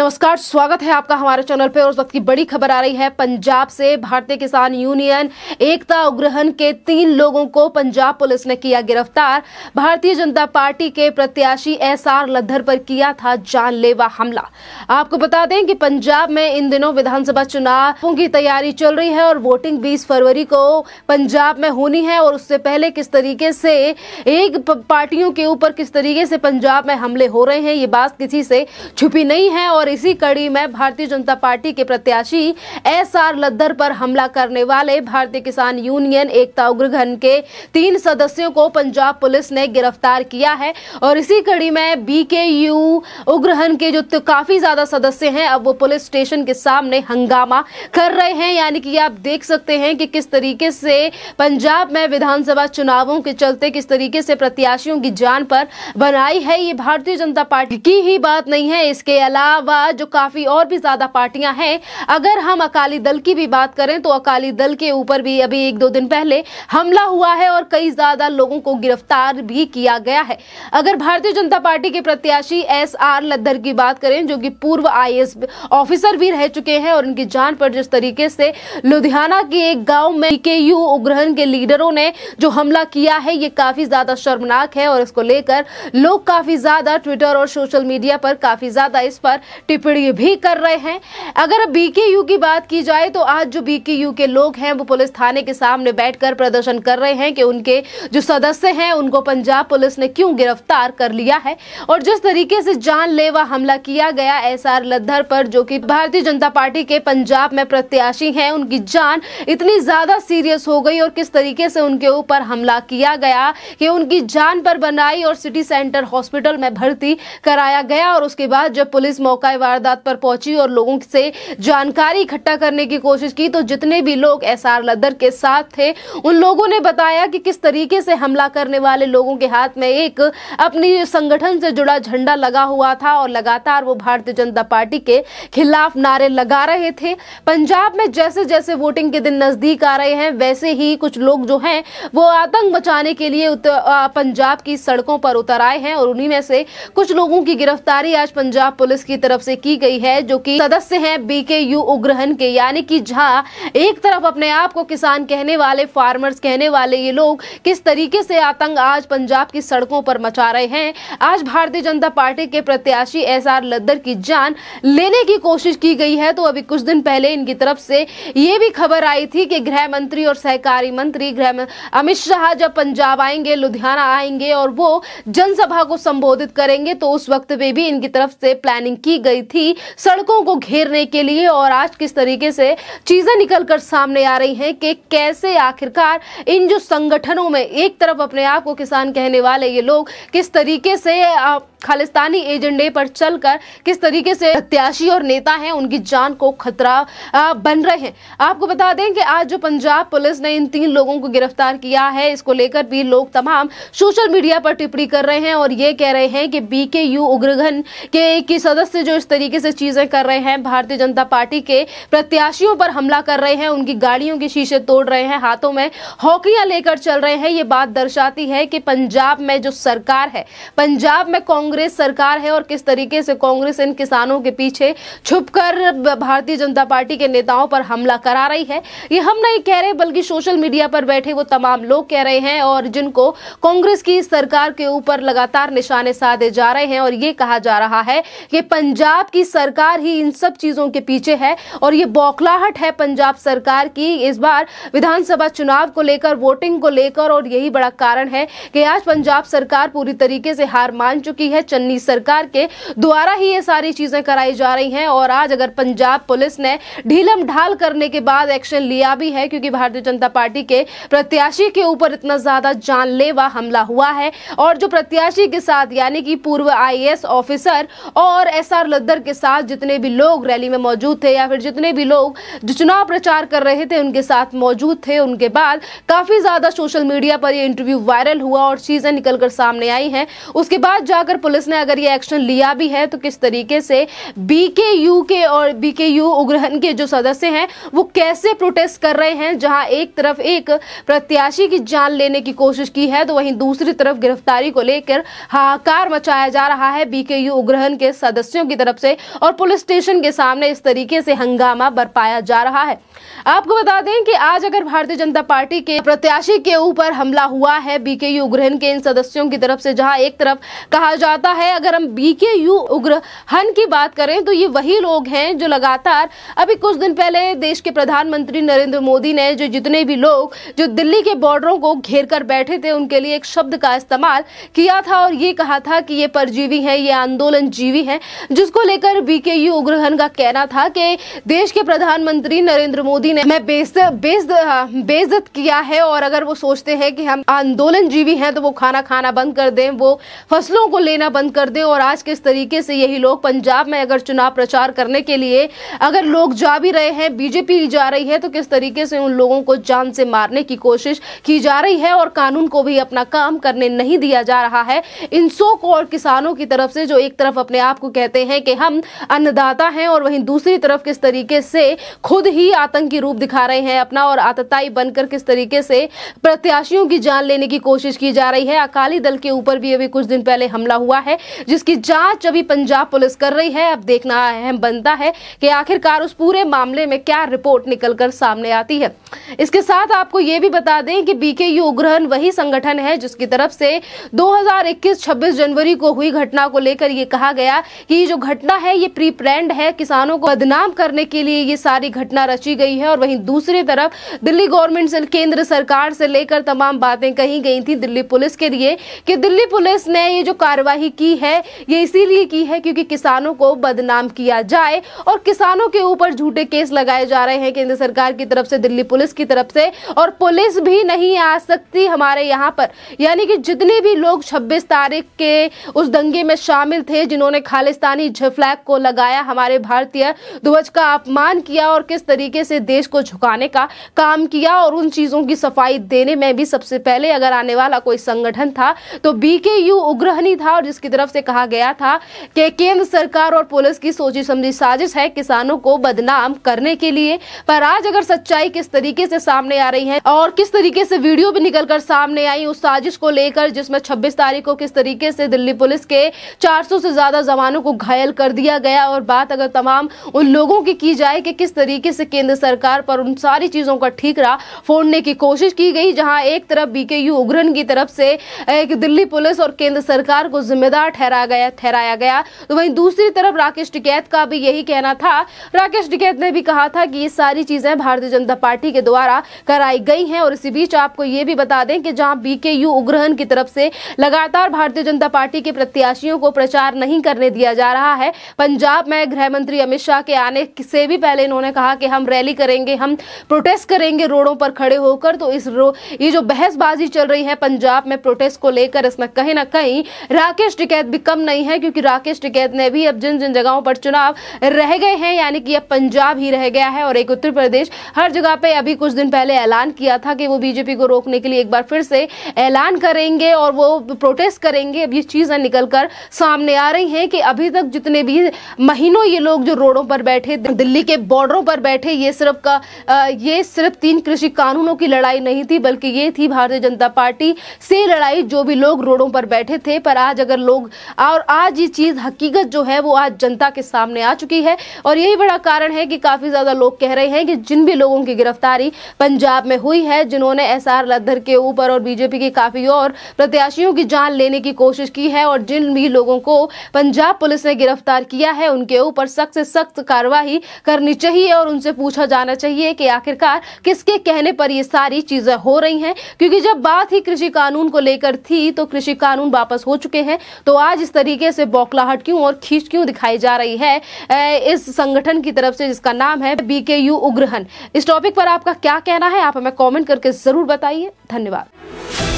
नमस्कार स्वागत है आपका हमारे चैनल पे और वक्त की बड़ी खबर आ रही है पंजाब से भारतीय किसान यूनियन एकता उग्रहण के तीन लोगों को पंजाब पुलिस ने किया गिरफ्तार भारतीय जनता पार्टी के प्रत्याशी एस आर लद्धर पर किया था जानलेवा हमला आपको बता दें कि पंजाब में इन दिनों विधानसभा चुनाव की तैयारी चल रही है और वोटिंग बीस फरवरी को पंजाब में होनी है और उससे पहले किस तरीके से एक पार्टियों के ऊपर किस तरीके से पंजाब में हमले हो रहे हैं ये बात किसी से छुपी नहीं है और इसी कड़ी में भारतीय जनता पार्टी के प्रत्याशी एस आर लद्दर पर हमला करने वाले भारतीय किसान यूनियन एकता उग्रघन के तीन सदस्यों को पंजाब पुलिस ने गिरफ्तार किया है और इसी कड़ी में यू उग्रहन के जो काफी ज्यादा सदस्य हैं अब वो पुलिस स्टेशन के सामने हंगामा कर रहे हैं यानी कि आप देख सकते हैं कि किस तरीके से पंजाब में विधानसभा चुनावों के चलते किस तरीके से प्रत्याशियों की जान पर बनाई है ये भारतीय जनता पार्टी की ही बात नहीं है इसके अलावा साथ जो काफ़ी और भी ज़्यादा पार्टियां हैं अगर हम अकाली दल की भी बात करें तो अकाली दल के ऊपर भी अभी एक दो दिन पहले हमला हुआ है और कई ज़्यादा लोगों को गिरफ्तार भी किया गया है अगर भारतीय जनता पार्टी के प्रत्याशी एस आर लद्दर की बात करें जो कि पूर्व आई ऑफिसर भी रह चुके हैं और उनकी जान पर जिस तरीके से लुधियाना के एक गांव में के यू उग्रहण के लीडरों ने जो हमला किया है ये काफी ज्यादा शर्मनाक है और इसको लेकर लोग काफी ज्यादा ट्विटर और सोशल मीडिया पर काफी ज्यादा इस पर टिप्पणी भी कर रहे हैं अगर बीके यू की बात की जाए तो आज जो बीके यू के लोग हैं वो पुलिस थाने के सामने बैठकर प्रदर्शन कर रहे हैं कि उनके जो सदस्य हैं उनको पंजाब पुलिस ने क्यों गिरफ्तार कर लिया है और जिस तरीके से जानलेवा हमला किया गया एस आर लद्दर पर जो कि भारतीय जनता पार्टी के पंजाब में प्रत्याशी हैं उनकी जान इतनी ज्यादा सीरियस हो गई और किस तरीके से उनके ऊपर हमला किया गया कि उनकी जान पर बनाई और सिटी सेंटर हॉस्पिटल में भर्ती कराया गया और उसके बाद जब पुलिस मौका शाखा वारदात पर पहुंची और लोगों से जानकारी इकट्ठा करने की कोशिश की तो जितने भी लोग एस लदर के साथ थे उन लोगों ने बताया कि किस तरीके से हमला करने वाले लोगों के हाथ में एक अपनी संगठन से जुड़ा झंडा लगा हुआ था और लगातार वो भारतीय जनता पार्टी के खिलाफ नारे लगा रहे थे पंजाब में जैसे जैसे वोटिंग के दिन नजदीक आ रहे हैं वैसे ही कुछ लोग जो हैं वो आतंक बचाने के लिए पंजाब की सड़कों पर उतर आए हैं और उन्हीं में से कुछ लोगों की गिरफ्तारी आज पंजाब पुलिस की तरफ तरफ से की गई है जो कि सदस्य हैं बीकेयू उग्रहन के यानी कि जहां एक तरफ अपने आप को किसान कहने वाले फार्मर्स कहने वाले ये लोग किस तरीके से आतंक आज पंजाब की सड़कों पर मचा रहे हैं आज भारतीय जनता पार्टी के प्रत्याशी एस आर लद्दर की जान लेने की कोशिश की गई है तो अभी कुछ दिन पहले इनकी तरफ से ये भी खबर आई थी कि गृह मंत्री और सहकारी मंत्री गृह अमित शाह जब पंजाब आएंगे लुधियाना आएंगे और वो जनसभा को संबोधित करेंगे तो उस वक्त पे भी इनकी तरफ से प्लानिंग की गई गई थी सड़कों को घेरने के लिए और आज किस तरीके से चीजें निकल कर सामने आ रही हैं कि कैसे आखिरकार इन जो संगठनों में एक तरफ अपने आप को किसान कहने वाले ये लोग किस तरीके से खालिस्तानी एजेंडे पर चलकर किस तरीके से प्रत्याशी और नेता हैं उनकी जान को खतरा बन रहे हैं आपको बता दें कि आज जो पंजाब पुलिस ने इन तीन लोगों को गिरफ्तार किया है इसको लेकर भी लोग तमाम सोशल मीडिया पर टिप्पणी कर रहे हैं और ये कह रहे हैं कि बीके यू उग्रघन के की सदस्य जो इस तरीके से चीजें कर रहे हैं भारतीय जनता पार्टी के प्रत्याशियों पर हमला कर रहे हैं उनकी गाड़ियों के शीशे तोड़ रहे हैं हाथों में हॉकियां लेकर चल रहे हैं ये बात दर्शाती है कि पंजाब में जो सरकार है पंजाब में कांग्रेस कांग्रेस सरकार है और किस तरीके से कांग्रेस इन किसानों के पीछे छुपकर भारतीय जनता पार्टी के नेताओं पर हमला करा रही है ये हम नहीं कह रहे बल्कि सोशल मीडिया पर बैठे वो तमाम लोग कह रहे हैं और जिनको कांग्रेस की सरकार के ऊपर लगातार निशाने साधे जा रहे हैं और ये कहा जा रहा है कि पंजाब की सरकार ही इन सब चीजों के पीछे है और ये बौखलाहट है पंजाब सरकार की इस बार विधानसभा चुनाव को लेकर वोटिंग को लेकर और यही बड़ा कारण है कि आज पंजाब सरकार पूरी तरीके से हार मान चुकी है है चन्नी सरकार के द्वारा ही ये सारी चीजें कराई जा रही हैं और आज अगर पंजाब पुलिस ने ढीलम ढाल करने के बाद एक्शन लिया भी है क्योंकि भारतीय जनता पार्टी के प्रत्याशी के ऊपर इतना ज्यादा जानलेवा हमला हुआ है और जो प्रत्याशी के साथ यानी कि पूर्व आई ऑफिसर और एस लद्दर के साथ जितने भी लोग रैली में मौजूद थे या फिर जितने भी लोग जो चुनाव प्रचार कर रहे थे उनके साथ मौजूद थे उनके बाद काफी ज्यादा सोशल मीडिया पर ये इंटरव्यू वायरल हुआ और चीजें निकलकर सामने आई हैं उसके बाद जाकर पुलिस ने अगर ये एक्शन लिया भी है तो किस तरीके से बीकेयू के और बीकेयू उग्रहण के जो सदस्य हैं वो कैसे प्रोटेस्ट कर रहे हैं जहां एक तरफ एक प्रत्याशी की जान लेने की कोशिश की है तो वहीं दूसरी तरफ गिरफ्तारी को लेकर हाहाकार मचाया जा रहा है बीकेयू उग्रहण के सदस्यों की तरफ से और पुलिस स्टेशन के सामने इस तरीके से हंगामा बरपाया जा रहा है आपको बता दें कि आज अगर भारतीय जनता पार्टी के प्रत्याशी के ऊपर हमला हुआ है बीके यू उग्रहण के इन सदस्यों की तरफ से जहां एक तरफ कहा जाता ज्यादा है अगर हम बीके यू उग्र हन की बात करें तो ये वही लोग हैं जो लगातार अभी कुछ दिन पहले देश के प्रधानमंत्री नरेंद्र मोदी ने जो जितने भी लोग जो दिल्ली के बॉर्डरों को घेर कर बैठे थे उनके लिए एक शब्द का इस्तेमाल किया था और ये कहा था कि ये परजीवी है ये आंदोलन जीवी है जिसको लेकर बीके यू उग्रहन का कहना था कि देश के प्रधानमंत्री नरेंद्र मोदी ने मैं बेज बेज हाँ, बेजत किया है और अगर वो सोचते हैं कि हम आंदोलन जीवी हैं तो वो खाना खाना बंद कर दें वो फसलों को लेना बंद कर दे और आज किस तरीके से यही लोग पंजाब में अगर चुनाव प्रचार करने के लिए अगर लोग जा भी रहे हैं बीजेपी जा रही है तो किस तरीके से उन लोगों को जान से मारने की कोशिश की जा रही है और कानून को भी अपना काम करने नहीं दिया जा रहा है इन सो को किसानों की तरफ से जो एक तरफ अपने आप को कहते हैं कि हम अन्नदाता हैं और वहीं दूसरी तरफ किस तरीके से खुद ही आतंकी रूप दिखा रहे हैं अपना और आतताई बनकर किस तरीके से प्रत्याशियों की जान लेने की कोशिश की जा रही है अकाली दल के ऊपर भी अभी कुछ दिन पहले हमला हुआ है जिसकी जांच अभी पंजाब पुलिस कर रही है अब देखना अहम बनता है कि आखिरकार उस पूरे मामले में क्या रिपोर्ट निकलकर सामने आती है इसके साथ आपको ये भी बता दें कि बीके उग्रहण वही संगठन है जिसकी तरफ से दो हजार जनवरी को हुई घटना को लेकर ये कहा गया कि जो घटना है ये प्री प्लैंड है किसानों को बदनाम करने के लिए ये सारी घटना रची गई है और वहीं दूसरी तरफ दिल्ली गवर्नमेंट से केंद्र सरकार से लेकर तमाम बातें कही गई थी दिल्ली पुलिस के लिए कि दिल्ली पुलिस ने ये जो कार्रवाई ही की है ये इसीलिए की है क्योंकि किसानों को बदनाम किया जाए और किसानों के ऊपर झूठे केस लगाए जा रहे हैं केंद्र सरकार की तरफ से दिल्ली पुलिस की तरफ से और पुलिस भी नहीं आ सकती हमारे यहाँ पर यानी कि जितने भी लोग छब्बीस तारीख के उस दंगे में शामिल थे जिन्होंने खालिस्तानी फ्लैग को लगाया हमारे भारतीय ध्वज का अपमान किया और किस तरीके से देश को झुकाने का काम किया और उन चीज़ों की सफाई देने में भी सबसे पहले अगर आने वाला कोई संगठन था तो बीके यू उग्रहणी था और पुलिस की तरफ से कहा गया था कि केंद्र सरकार और पुलिस की सोची समझी साजिश है किसानों को बदनाम करने के लिए पर आज अगर सच्चाई किस तरीके से सामने आ रही है और किस तरीके से वीडियो भी निकल कर सामने आई उस साजिश को लेकर जिसमें छब्बीस तारीख को किस तरीके से दिल्ली पुलिस के चार से ज्यादा जवानों को घायल कर दिया गया और बात अगर तमाम उन लोगों की की जाए कि किस तरीके से केंद्र सरकार पर उन सारी चीजों का ठीकरा फोड़ने की कोशिश की गई जहां एक तरफ बीके यू उग्रन की तरफ से एक दिल्ली पुलिस और केंद्र सरकार को जिम्मेदार जिम्मेदार ठहरा गया ठहराया गया तो वहीं दूसरी तरफ राकेश टिकैत का भी यही कहना था राकेश टिकैत ने भी कहा था कि ये सारी चीजें भारतीय जनता पार्टी के द्वारा कराई गई हैं और इसी बीच आपको ये भी बता दें कि जहां बीकेयू उग्रहन की तरफ से लगातार भारतीय जनता पार्टी के प्रत्याशियों को प्रचार नहीं करने दिया जा रहा है पंजाब में गृह मंत्री अमित शाह के आने से भी पहले इन्होंने कहा कि हम रैली करेंगे हम प्रोटेस्ट करेंगे रोडों पर खड़े होकर तो इस ये जो बहसबाजी चल रही है पंजाब में प्रोटेस्ट को लेकर इसमें कहीं ना कहीं राकेश राकेश टिकैत भी कम नहीं है क्योंकि राकेश टिकैत ने भी अब जिन जिन जगहों पर चुनाव रह गए हैं यानी कि अब पंजाब ही रह गया है और एक उत्तर प्रदेश हर जगह पे अभी कुछ दिन पहले ऐलान किया था कि वो बीजेपी को रोकने के लिए एक बार फिर से ऐलान करेंगे और वो प्रोटेस्ट करेंगे अब ये चीज़ें निकल कर सामने आ रही है कि अभी तक जितने भी महीनों ये लोग जो रोडों पर बैठे दिल्ली के बॉर्डरों पर बैठे ये सिर्फ का ये सिर्फ तीन कृषि कानूनों की लड़ाई नहीं थी बल्कि ये थी भारतीय जनता पार्टी से लड़ाई जो भी लोग रोडों पर बैठे थे पर आज अगर लोग और आज ये चीज़ हकीकत जो है वो आज जनता के सामने आ चुकी है और यही बड़ा कारण है कि काफ़ी ज़्यादा लोग कह रहे हैं कि जिन भी लोगों की गिरफ्तारी पंजाब में हुई है जिन्होंने एस आर लद्दर के ऊपर और बीजेपी के काफ़ी और प्रत्याशियों की जान लेने की कोशिश की है और जिन भी लोगों को पंजाब पुलिस ने गिरफ्तार किया है उनके ऊपर सख्त से सख्त कार्रवाई करनी चाहिए और उनसे पूछा जाना चाहिए कि आखिरकार किसके कहने पर ये सारी चीज़ें हो रही हैं क्योंकि जब बात ही कृषि कानून को लेकर थी तो कृषि कानून वापस हो चुके हैं तो आज इस तरीके से बौखलाहट क्यों और खींच क्यों दिखाई जा रही है इस संगठन की तरफ से जिसका नाम है बीकेयू उग्रहन इस टॉपिक पर आपका क्या कहना है आप हमें कॉमेंट करके जरूर बताइए धन्यवाद